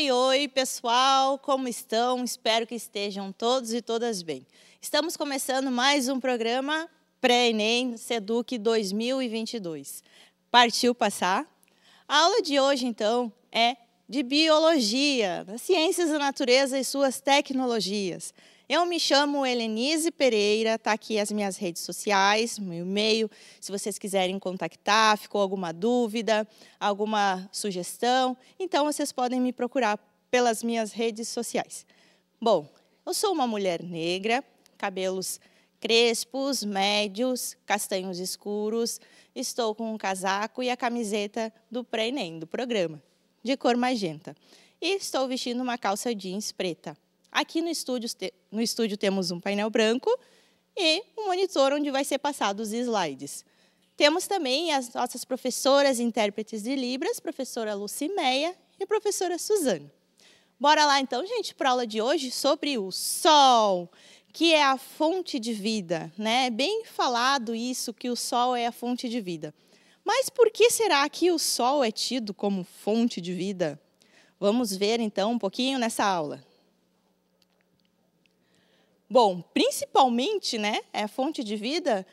Oi, oi, pessoal, como estão? Espero que estejam todos e todas bem. Estamos começando mais um programa pré-ENEM SEDUC 2022. Partiu passar? A aula de hoje, então, é de biologia, das ciências da natureza e suas tecnologias. Eu me chamo Helenise Pereira, está aqui as minhas redes sociais, meu e-mail, se vocês quiserem contactar, ficou alguma dúvida, alguma sugestão, então vocês podem me procurar pelas minhas redes sociais. Bom, eu sou uma mulher negra, cabelos crespos, médios, castanhos escuros, estou com um casaco e a camiseta do pré-ENEM, do programa, de cor magenta. E estou vestindo uma calça jeans preta. Aqui no estúdio, no estúdio temos um painel branco e um monitor onde vai ser passados os slides. Temos também as nossas professoras intérpretes de Libras, professora Lucimeia e professora Suzana. Bora lá então, gente, para a aula de hoje sobre o sol, que é a fonte de vida, né? É bem falado isso que o sol é a fonte de vida. Mas por que será que o sol é tido como fonte de vida? Vamos ver então um pouquinho nessa aula. Bom, principalmente, né, é fonte de vida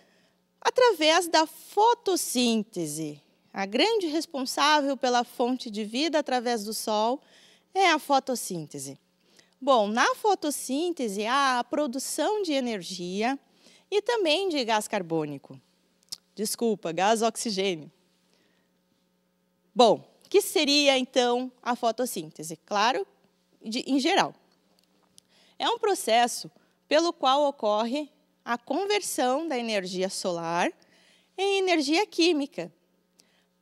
através da fotossíntese. A grande responsável pela fonte de vida através do sol é a fotossíntese. Bom, na fotossíntese há a produção de energia e também de gás carbônico. Desculpa, gás oxigênio. Bom, que seria então a fotossíntese? Claro, de, em geral. É um processo pelo qual ocorre a conversão da energia solar em energia química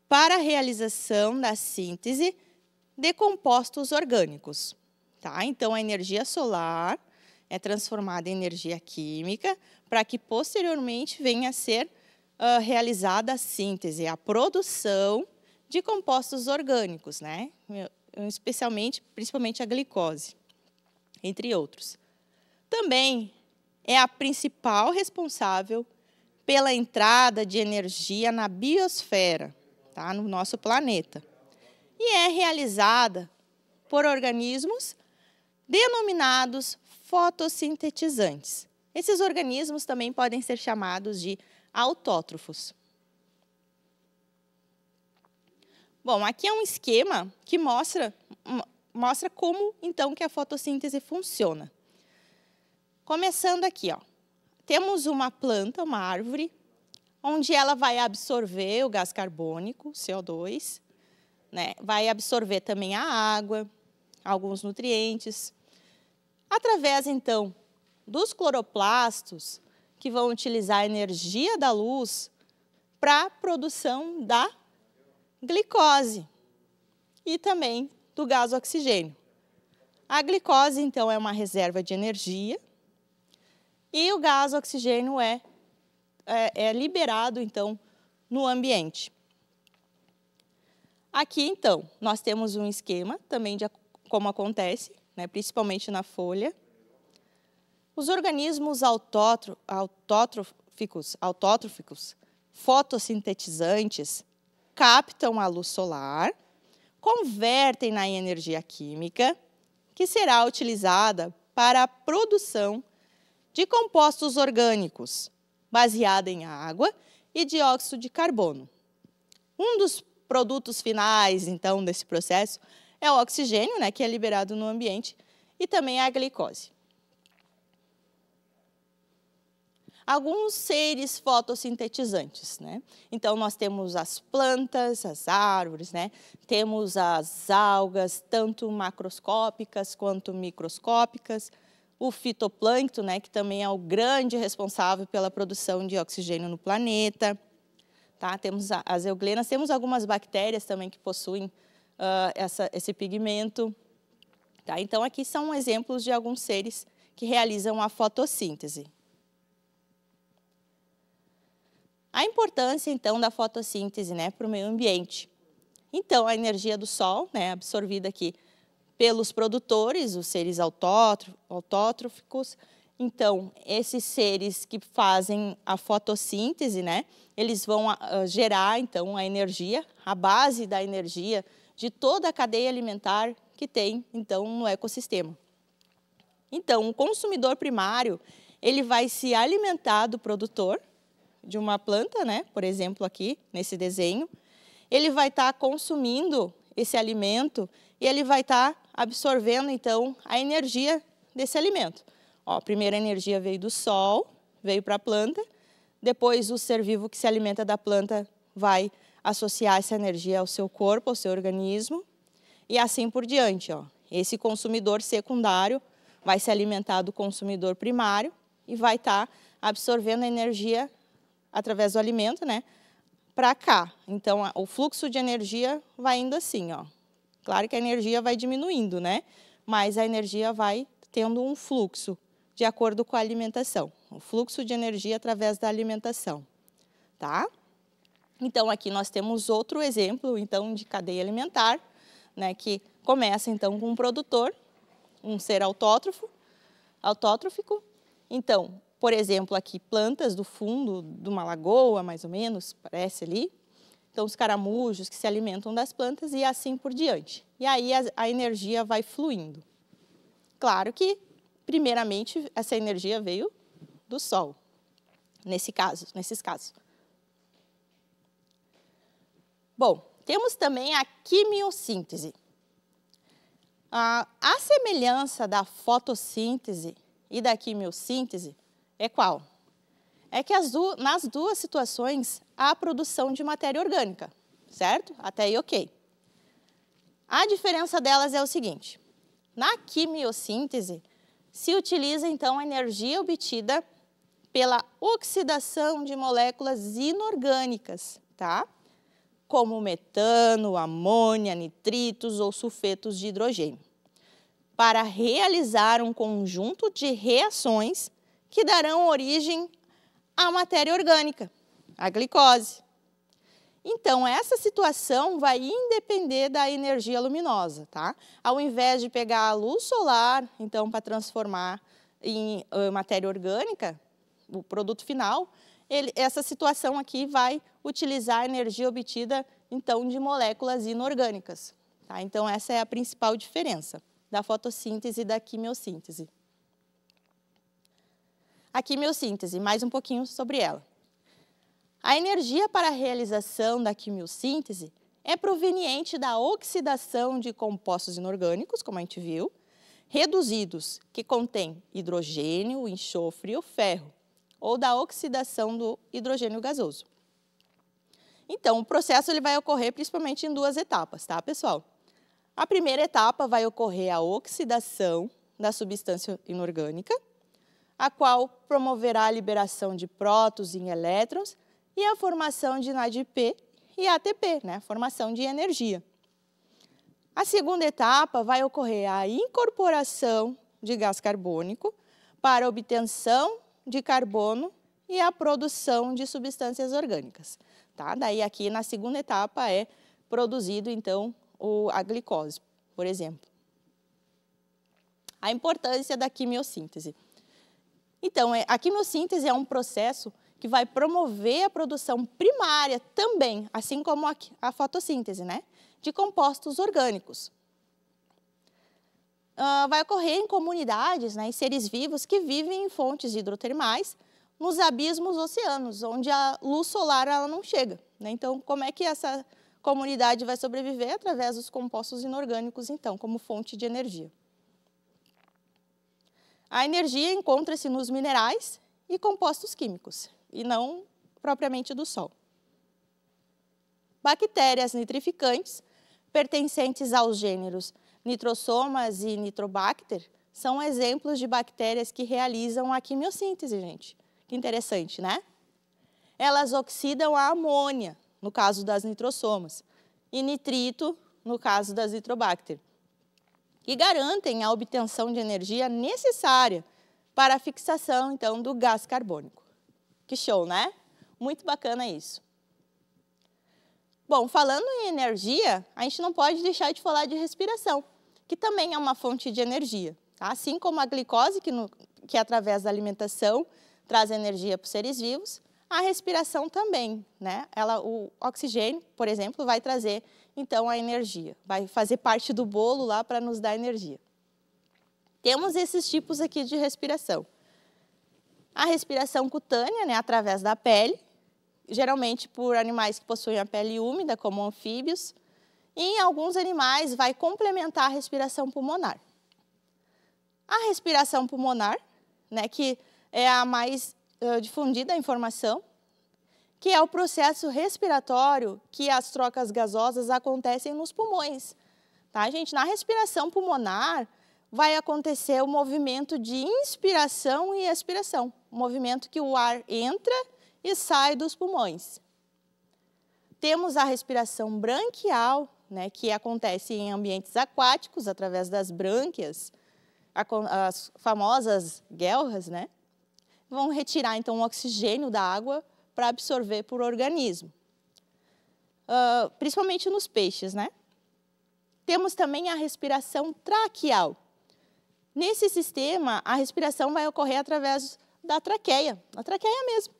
para a realização da síntese de compostos orgânicos. Tá? Então, a energia solar é transformada em energia química para que posteriormente venha a ser uh, realizada a síntese, a produção de compostos orgânicos, né? especialmente, principalmente a glicose, entre outros também é a principal responsável pela entrada de energia na biosfera, tá? no nosso planeta. E é realizada por organismos denominados fotossintetizantes. Esses organismos também podem ser chamados de autótrofos. Bom, aqui é um esquema que mostra, mostra como então que a fotossíntese funciona. Começando aqui, ó. Temos uma planta, uma árvore, onde ela vai absorver o gás carbônico, CO2, né? Vai absorver também a água, alguns nutrientes. Através então dos cloroplastos, que vão utilizar a energia da luz para a produção da glicose e também do gás oxigênio. A glicose, então, é uma reserva de energia e o gás, o oxigênio, é, é, é liberado, então, no ambiente. Aqui, então, nós temos um esquema também de como acontece, né, principalmente na folha. Os organismos autótroficos, autótrofos, fotossintetizantes, captam a luz solar, convertem na energia química, que será utilizada para a produção de compostos orgânicos, baseada em água e dióxido de carbono. Um dos produtos finais, então, desse processo é o oxigênio, né, que é liberado no ambiente, e também a glicose. alguns seres fotossintetizantes, né? Então nós temos as plantas, as árvores, né? Temos as algas, tanto macroscópicas quanto microscópicas o fitoplâncton, né, que também é o grande responsável pela produção de oxigênio no planeta. Tá? Temos as euglenas, temos algumas bactérias também que possuem uh, essa, esse pigmento. Tá? Então, aqui são exemplos de alguns seres que realizam a fotossíntese. A importância, então, da fotossíntese né, para o meio ambiente. Então, a energia do Sol, né, absorvida aqui pelos produtores, os seres autótrofos. Então, esses seres que fazem a fotossíntese, né, eles vão ah, gerar então a energia, a base da energia de toda a cadeia alimentar que tem então no ecossistema. Então, o consumidor primário, ele vai se alimentar do produtor de uma planta, né, por exemplo, aqui nesse desenho, ele vai estar tá consumindo esse alimento e ele vai estar tá absorvendo então a energia desse alimento. Ó, a primeira energia veio do sol, veio para a planta, depois o ser vivo que se alimenta da planta vai associar essa energia ao seu corpo, ao seu organismo e assim por diante. Ó. Esse consumidor secundário vai se alimentar do consumidor primário e vai estar tá absorvendo a energia através do alimento, né? Para cá. Então, o fluxo de energia vai indo assim, ó. Claro que a energia vai diminuindo, né? Mas a energia vai tendo um fluxo de acordo com a alimentação, o um fluxo de energia através da alimentação, tá? Então aqui nós temos outro exemplo, então de cadeia alimentar, né, que começa então com um produtor, um ser autótrofo, autótrofico. Então, por exemplo, aqui plantas do fundo de uma lagoa, mais ou menos, parece ali, então os caramujos que se alimentam das plantas e assim por diante. E aí a, a energia vai fluindo. Claro que, primeiramente, essa energia veio do Sol, nesse caso, nesses casos. Bom, temos também a quimiossíntese. A, a semelhança da fotossíntese e da quimiossíntese é qual? É que as, nas duas situações a produção de matéria orgânica, certo? Até aí ok. A diferença delas é o seguinte, na quimiossíntese se utiliza então a energia obtida pela oxidação de moléculas inorgânicas, tá? Como metano, amônia, nitritos ou sulfetos de hidrogênio, para realizar um conjunto de reações que darão origem à matéria orgânica, a glicose. Então, essa situação vai independer da energia luminosa, tá? Ao invés de pegar a luz solar, então, para transformar em eh, matéria orgânica, o produto final, ele, essa situação aqui vai utilizar a energia obtida, então, de moléculas inorgânicas. Tá? Então, essa é a principal diferença da fotossíntese e da quimiossíntese. A quimiossíntese, mais um pouquinho sobre ela. A energia para a realização da quimiossíntese é proveniente da oxidação de compostos inorgânicos, como a gente viu, reduzidos, que contêm hidrogênio, enxofre e o ferro, ou da oxidação do hidrogênio gasoso. Então, o processo ele vai ocorrer principalmente em duas etapas, tá, pessoal? A primeira etapa vai ocorrer a oxidação da substância inorgânica, a qual promoverá a liberação de prótons e elétrons e a formação de NADP e ATP, né, formação de energia. A segunda etapa vai ocorrer a incorporação de gás carbônico para obtenção de carbono e a produção de substâncias orgânicas. Tá? Daí aqui na segunda etapa é produzido então o, a glicose, por exemplo. A importância da quimiossíntese. Então, é, a quimiossíntese é um processo que vai promover a produção primária também, assim como a, fotossíntese, né, de compostos orgânicos. Uh, vai ocorrer em comunidades, né, em seres vivos que vivem em fontes hidrotermais, nos abismos oceanos, onde a luz solar ela não chega. Né? Então, como é que essa comunidade vai sobreviver? Através dos compostos inorgânicos, então, como fonte de energia. A energia encontra-se nos minerais e compostos químicos e não propriamente do Sol. Bactérias nitrificantes, pertencentes aos gêneros nitrosomas e nitrobacter, são exemplos de bactérias que realizam a quimiossíntese, gente. Que interessante, né? Elas oxidam a amônia, no caso das nitrosomas, e nitrito, no caso das nitrobacter, que garantem a obtenção de energia necessária para a fixação, então, do gás carbônico. Que show, né? Muito bacana isso. Bom, falando em energia, a gente não pode deixar de falar de respiração, que também é uma fonte de energia. Tá? Assim como a glicose, que, no, que através da alimentação traz energia para os seres vivos, a respiração também, né? Ela, o oxigênio, por exemplo, vai trazer então a energia, vai fazer parte do bolo lá para nos dar energia. Temos esses tipos aqui de respiração. A respiração cutânea, né, através da pele, geralmente por animais que possuem a pele úmida, como anfíbios, e em alguns animais vai complementar a respiração pulmonar. A respiração pulmonar, né, que é a mais uh, difundida informação, que é o processo respiratório que as trocas gasosas acontecem nos pulmões. Tá, gente? Na respiração pulmonar, vai acontecer o movimento de inspiração e expiração, o movimento que o ar entra e sai dos pulmões. Temos a respiração branquial, né, que acontece em ambientes aquáticos através das brânquias, as famosas guelras, né? Vão retirar então o oxigênio da água para absorver por organismo, uh, principalmente nos peixes, né? Temos também a respiração traqueal, Nesse sistema, a respiração vai ocorrer através da traqueia, a traqueia mesmo,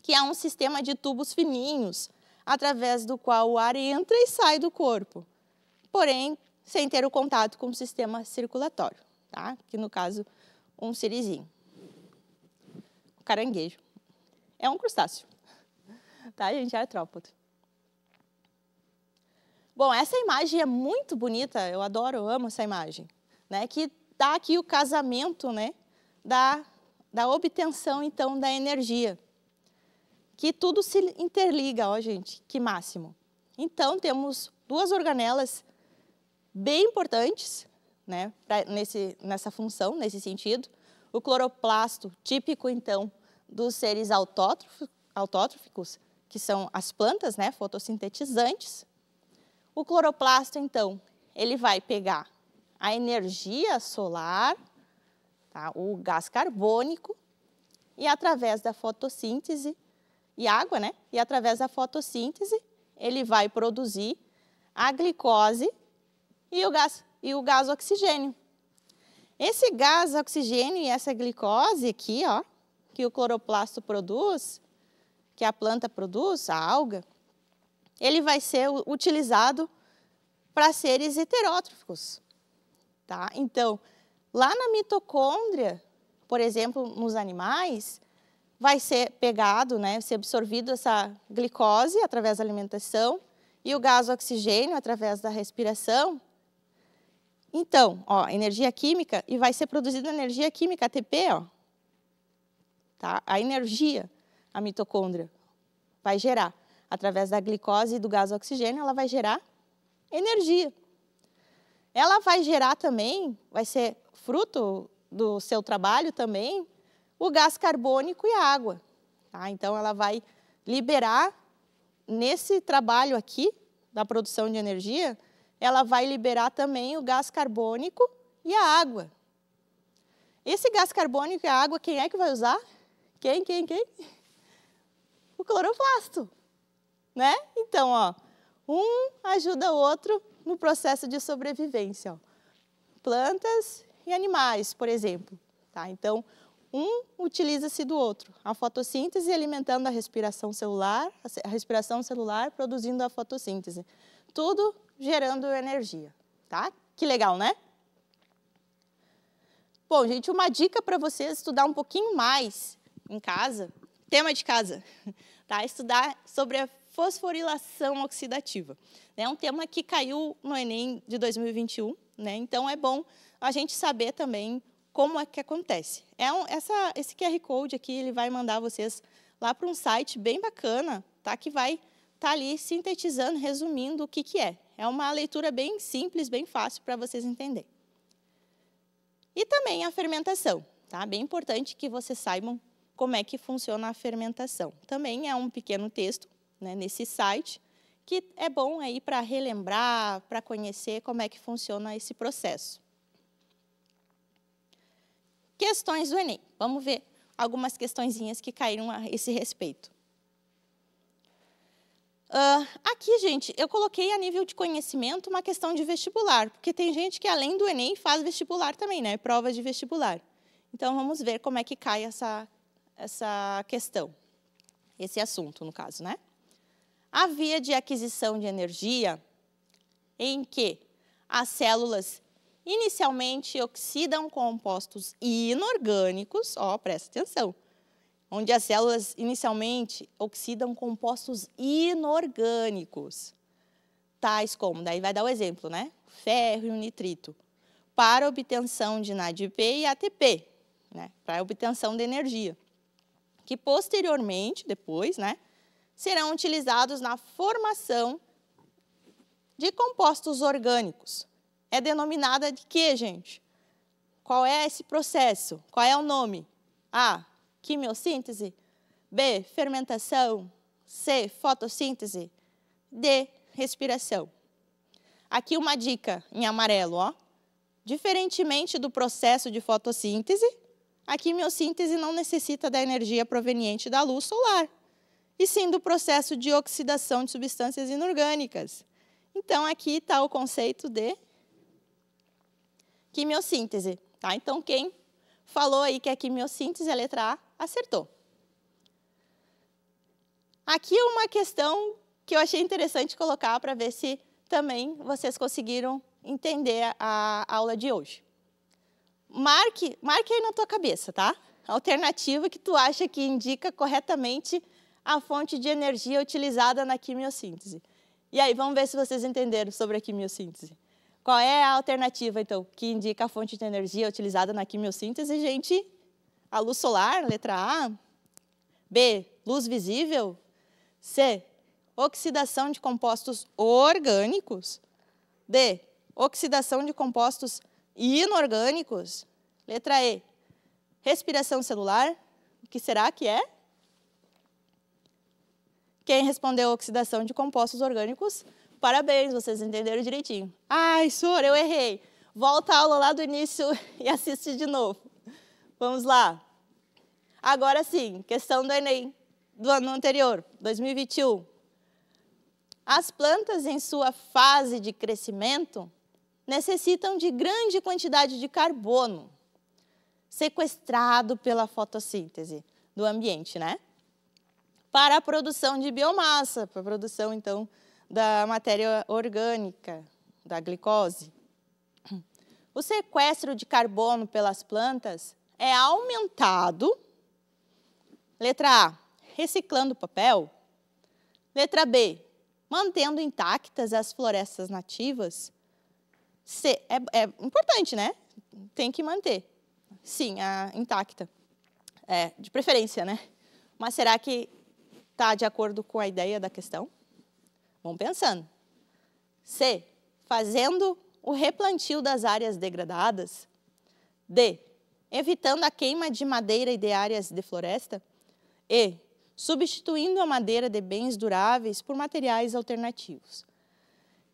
que é um sistema de tubos fininhos, através do qual o ar entra e sai do corpo, porém sem ter o contato com o sistema circulatório, tá? que no caso, um sirizinho, um caranguejo. É um crustáceo, tá gente? É artrópode. Bom, essa imagem é muito bonita, eu adoro, eu amo essa imagem, né? que dá aqui o casamento né, da, da obtenção, então, da energia. Que tudo se interliga, ó, gente, que máximo. Então, temos duas organelas bem importantes né, pra, nesse, nessa função, nesse sentido. O cloroplasto, típico, então, dos seres autótrofos, que são as plantas né, fotossintetizantes. O cloroplasto, então, ele vai pegar a energia solar, tá? o gás carbônico, e através da fotossíntese, e água, né? E através da fotossíntese, ele vai produzir a glicose e o gás, e o gás oxigênio. Esse gás oxigênio e essa glicose aqui, ó, que o cloroplasto produz, que a planta produz, a alga, ele vai ser utilizado para seres heterótrofos, Tá? Então, lá na mitocôndria, por exemplo, nos animais, vai ser pegado, né, ser absorvido essa glicose através da alimentação e o gás oxigênio através da respiração. Então, ó, energia química e vai ser produzida energia química ATP, ó. Tá? A energia a mitocôndria vai gerar através da glicose e do gás oxigênio, ela vai gerar energia ela vai gerar também, vai ser fruto do seu trabalho também, o gás carbônico e a água. Tá? Então, ela vai liberar, nesse trabalho aqui, da produção de energia, ela vai liberar também o gás carbônico e a água. Esse gás carbônico e a água, quem é que vai usar? Quem, quem, quem? O cloroplasto, né? Então, ó, um ajuda o outro no processo de sobrevivência. Ó. Plantas e animais, por exemplo. Tá? Então, um utiliza-se do outro. A fotossíntese alimentando a respiração celular, a respiração celular produzindo a fotossíntese. Tudo gerando energia, tá? Que legal, né? Bom, gente, uma dica para vocês estudar um pouquinho mais em casa, tema de casa, tá? Estudar sobre a fosforilação oxidativa. Né? É um tema que caiu no Enem de 2021, né? então é bom a gente saber também como é que acontece. É um, essa, esse QR Code aqui ele vai mandar vocês lá para um site bem bacana, tá? que vai estar tá ali sintetizando, resumindo o que, que é. É uma leitura bem simples, bem fácil para vocês entenderem. E também a fermentação, tá? Bem importante que vocês saibam como é que funciona a fermentação. Também é um pequeno texto né, nesse site, que é bom aí para relembrar, para conhecer como é que funciona esse processo. Questões do Enem. Vamos ver algumas questõezinhas que caíram a esse respeito. Uh, aqui, gente, eu coloquei a nível de conhecimento uma questão de vestibular, porque tem gente que, além do Enem, faz vestibular também, né? Prova de vestibular. Então, vamos ver como é que cai essa, essa questão, esse assunto, no caso, né? a via de aquisição de energia, em que as células inicialmente oxidam compostos inorgânicos, ó, presta atenção, onde as células inicialmente oxidam compostos inorgânicos, tais como, daí vai dar o exemplo, né? Ferro e o nitrito, para obtenção de NADP e ATP, né? Para obtenção de energia, que posteriormente, depois, né? serão utilizados na formação de compostos orgânicos. É denominada de quê, gente? Qual é esse processo? Qual é o nome? A. Quimiossíntese. B. Fermentação. C. Fotossíntese. D. Respiração. Aqui uma dica em amarelo, ó. Diferentemente do processo de fotossíntese, a quimiossíntese não necessita da energia proveniente da luz solar e sim do processo de oxidação de substâncias inorgânicas. Então, aqui está o conceito de quimiossíntese. Tá? Então, quem falou aí que é quimiossíntese, a letra A, acertou. Aqui uma questão que eu achei interessante colocar para ver se também vocês conseguiram entender a aula de hoje. Marque, marque aí na tua cabeça, tá? A alternativa que tu acha que indica corretamente a fonte de energia utilizada na quimiossíntese. E aí, vamos ver se vocês entenderam sobre a quimiossíntese. Qual é a alternativa, então, que indica a fonte de energia utilizada na quimiossíntese, gente? A luz solar, letra A. B, luz visível. C, oxidação de compostos orgânicos. D, oxidação de compostos inorgânicos. Letra E, respiração celular. O que será que é? Quem respondeu oxidação de compostos orgânicos, parabéns, vocês entenderam direitinho. Ai, senhor, eu errei. Volta a aula lá do início e assiste de novo. Vamos lá. Agora sim, questão do Enem do ano anterior, 2021. As plantas em sua fase de crescimento necessitam de grande quantidade de carbono sequestrado pela fotossíntese do ambiente, né? para a produção de biomassa, para a produção, então, da matéria orgânica, da glicose. O sequestro de carbono pelas plantas é aumentado, letra A, reciclando papel, letra B, mantendo intactas as florestas nativas, C, é, é importante, né? Tem que manter, sim, a intacta, é, de preferência, né? Mas será que Está de acordo com a ideia da questão? Vão pensando. C. Fazendo o replantio das áreas degradadas. D. Evitando a queima de madeira e de áreas de floresta. E. Substituindo a madeira de bens duráveis por materiais alternativos.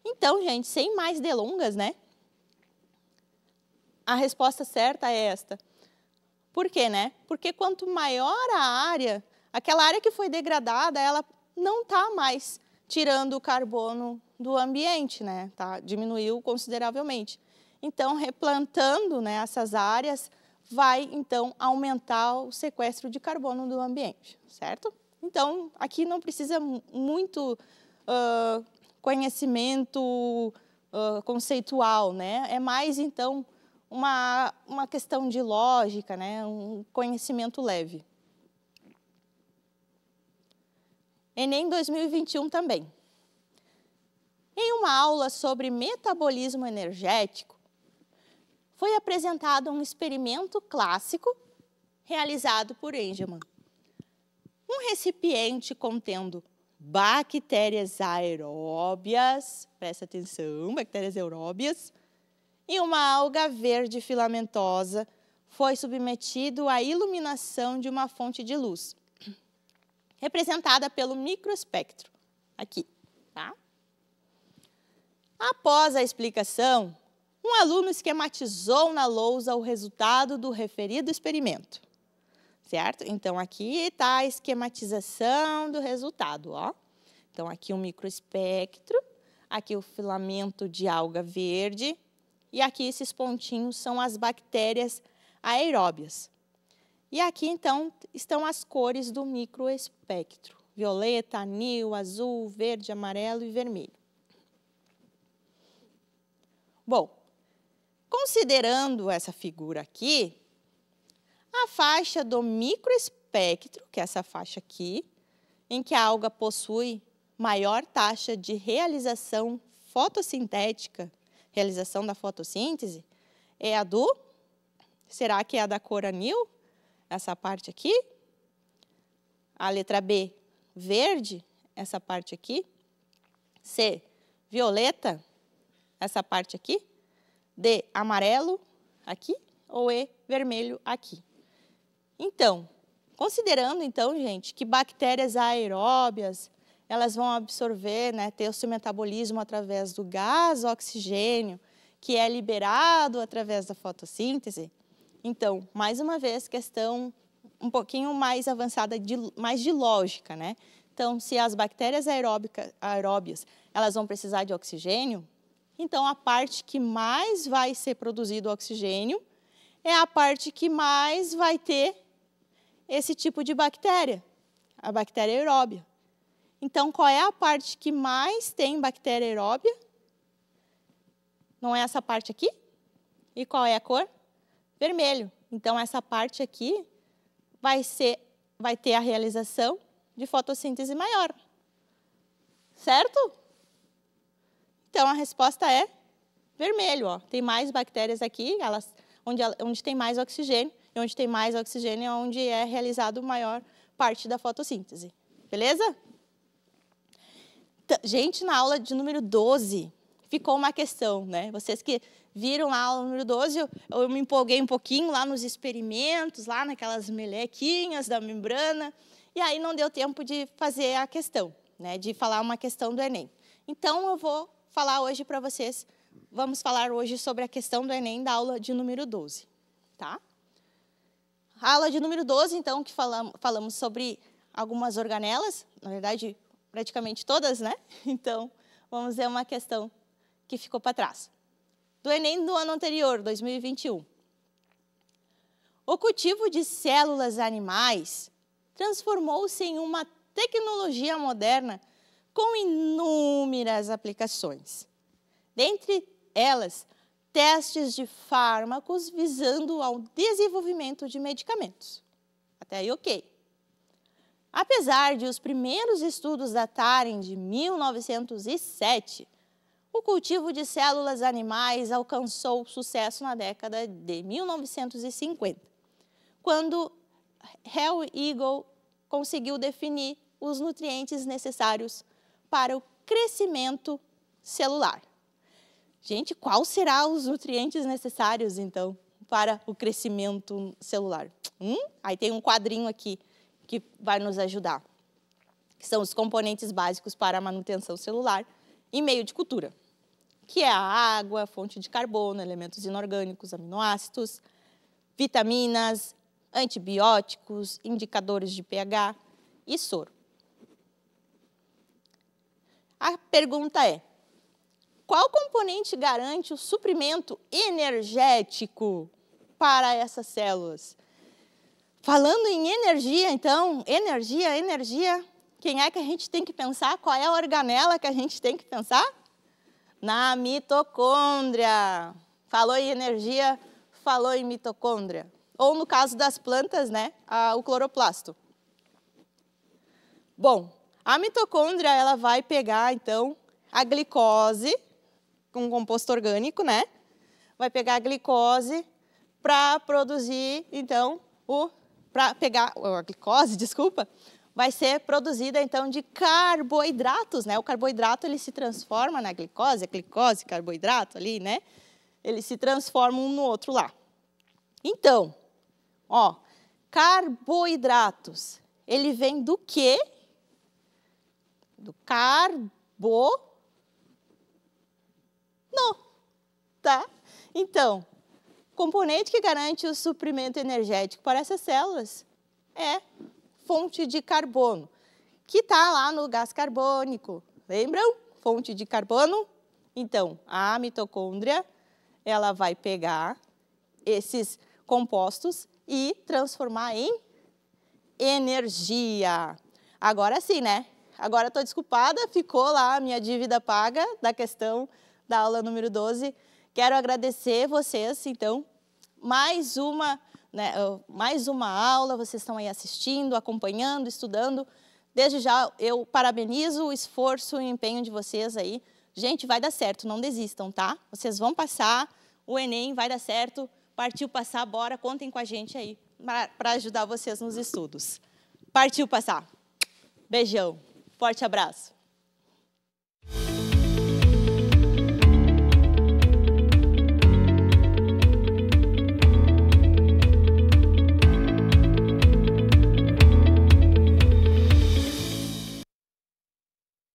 Então, gente, sem mais delongas, né? A resposta certa é esta. Por quê, né? Porque quanto maior a área Aquela área que foi degradada, ela não está mais tirando o carbono do ambiente, né? Tá? Diminuiu consideravelmente. Então, replantando né, essas áreas, vai então aumentar o sequestro de carbono do ambiente, certo? Então, aqui não precisa muito uh, conhecimento uh, conceitual, né? É mais então uma, uma questão de lógica, né? Um conhecimento leve. Enem 2021 também. Em uma aula sobre metabolismo energético, foi apresentado um experimento clássico realizado por Engelmann. Um recipiente contendo bactérias aeróbias, presta atenção, bactérias aeróbias, e uma alga verde filamentosa foi submetido à iluminação de uma fonte de luz representada pelo microespectro, aqui. Tá? Após a explicação, um aluno esquematizou na lousa o resultado do referido experimento, certo? Então, aqui está a esquematização do resultado, ó. Então, aqui o um microespectro, aqui o filamento de alga verde e aqui esses pontinhos são as bactérias aeróbias. E aqui, então, estão as cores do microespectro: violeta, anil, azul, verde, amarelo e vermelho. Bom, considerando essa figura aqui, a faixa do microespectro, que é essa faixa aqui, em que a alga possui maior taxa de realização fotossintética, realização da fotossíntese, é a do. Será que é a da cor anil? essa parte aqui. A letra B, verde, essa parte aqui. C, violeta, essa parte aqui. D, amarelo, aqui. Ou E, vermelho, aqui. Então, considerando então, gente, que bactérias aeróbias, elas vão absorver, né, ter o seu metabolismo através do gás oxigênio, que é liberado através da fotossíntese, então, mais uma vez, questão um pouquinho mais avançada, de, mais de lógica, né? Então, se as bactérias aeróbicas, aeróbias elas vão precisar de oxigênio, então a parte que mais vai ser produzido oxigênio é a parte que mais vai ter esse tipo de bactéria, a bactéria aeróbia. Então, qual é a parte que mais tem bactéria aeróbia? Não é essa parte aqui? E qual é a cor? vermelho. Então, essa parte aqui vai, ser, vai ter a realização de fotossíntese maior. Certo? Então, a resposta é vermelho. Ó. Tem mais bactérias aqui, elas, onde, onde tem mais oxigênio, e onde tem mais oxigênio é onde é realizado maior parte da fotossíntese. Beleza? Gente, na aula de número 12, ficou uma questão, né? Vocês que viram lá o número 12, eu, eu me empolguei um pouquinho lá nos experimentos, lá naquelas melequinhas da membrana, e aí não deu tempo de fazer a questão, né, de falar uma questão do Enem. Então eu vou falar hoje para vocês, vamos falar hoje sobre a questão do Enem da aula de número 12, tá? A aula de número 12, então, que falamos, falamos sobre algumas organelas, na verdade, praticamente todas, né? Então, vamos ver uma questão que ficou para trás do Enem do ano anterior, 2021. O cultivo de células animais transformou-se em uma tecnologia moderna com inúmeras aplicações. Dentre elas, testes de fármacos visando ao desenvolvimento de medicamentos. Até aí, ok. Apesar de os primeiros estudos datarem de 1907, o cultivo de células animais alcançou sucesso na década de 1950, quando Hell Eagle conseguiu definir os nutrientes necessários para o crescimento celular. Gente, qual será os nutrientes necessários então para o crescimento celular? Hum? Aí tem um quadrinho aqui que vai nos ajudar, que são os componentes básicos para a manutenção celular em meio de cultura que é a água, fonte de carbono, elementos inorgânicos, aminoácidos, vitaminas, antibióticos, indicadores de pH e soro. A pergunta é: qual componente garante o suprimento energético para essas células? Falando em energia, então, energia, energia, quem é que a gente tem que pensar? Qual é a organela que a gente tem que pensar? na mitocôndria. Falou em energia, falou em mitocôndria. Ou no caso das plantas, né, o cloroplasto. Bom, a mitocôndria ela vai pegar então a glicose, um composto orgânico, né? Vai pegar a glicose para produzir então o para pegar a glicose, desculpa, vai ser produzida então de carboidratos, né? O carboidrato ele se transforma na glicose, glicose, carboidrato ali, né? Eles se transformam um no outro lá. Então, ó, carboidratos, ele vem do quê? Do carbo no, tá? Então, componente que garante o suprimento energético para essas células é fonte de carbono, que está lá no gás carbônico. Lembram? Fonte de carbono. Então, a mitocôndria ela vai pegar esses compostos e transformar em energia. Agora sim, né? Agora estou desculpada, ficou lá a minha dívida paga da questão da aula número 12. Quero agradecer vocês, então, mais uma né, mais uma aula, vocês estão aí assistindo, acompanhando, estudando. Desde já eu parabenizo o esforço e o empenho de vocês aí. Gente, vai dar certo, não desistam, tá? Vocês vão passar, o Enem vai dar certo, partiu passar, bora, contem com a gente aí para ajudar vocês nos estudos. Partiu passar. Beijão, forte abraço.